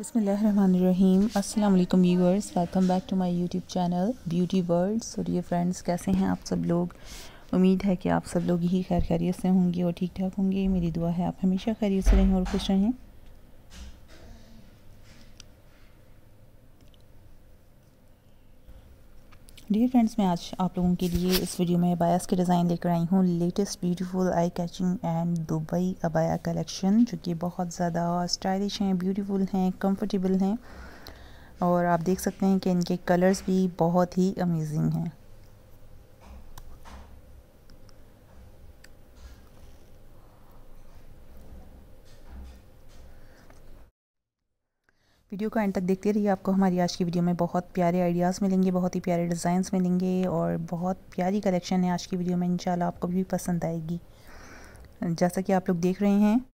बसमीम अस्सलाम viewers welcome back to my YouTube channel beauty world और ये फ्रेंड्स कैसे हैं आप सब लोग उम्मीद है कि आप सब लोग ही खैर खैरियत से होंगे और ठीक ठाक होंगे मेरी दुआ है आप हमेशा खैरियत से रहें और खुश रहें डियर फ्रेंड्स मैं आज आप लोगों के लिए इस वीडियो में अबायास के डिज़ाइन लेकर आई हूँ latest beautiful eye catching and Dubai अबाया कलेक्शन जो कि बहुत ज़्यादा स्टाइलिश हैं ब्यूटीफुल हैं कंफर्टेबल हैं और आप देख सकते हैं कि इनके कलर्स भी बहुत ही अमेजिंग हैं वीडियो को एंड तक देखते रहिए आपको हमारी आज की वीडियो में बहुत प्यारे आइडियाज़ मिलेंगे बहुत ही प्यारे डिज़ाइंस मिलेंगे और बहुत प्यारी कलेक्शन है आज की वीडियो में इंशाल्लाह आपको भी पसंद आएगी जैसा कि आप लोग देख रहे हैं